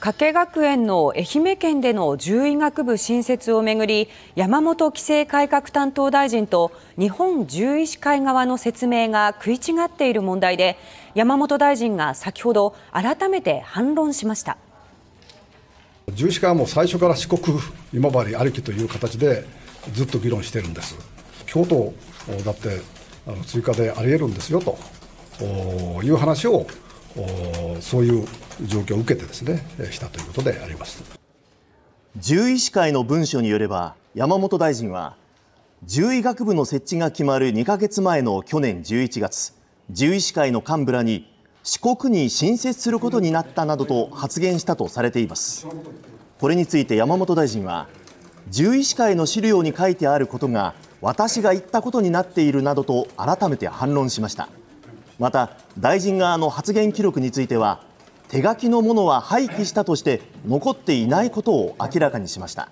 加計学園の愛媛県での獣医学部新設をめぐり山本規制改革担当大臣と日本獣医師会側の説明が食い違っている問題で山本大臣が先ほど改めて反論しました獣医師会はもう最初から四国今治ありきという形でずっと議論してるんです京都だってあの追加であり得るんですよという話をそういう状況を受けてですねしたということであります獣医師会の文書によれば山本大臣は獣医学部の設置が決まる2か月前の去年11月獣医師会の幹部らに四国に新設することになったなどと発言したとされていますこれについて山本大臣は獣医師会の資料に書いてあることが私が言ったことになっているなどと改めて反論しましたまた大臣側の発言記録については手書きのものは廃棄したとして残っていないことを明らかにしました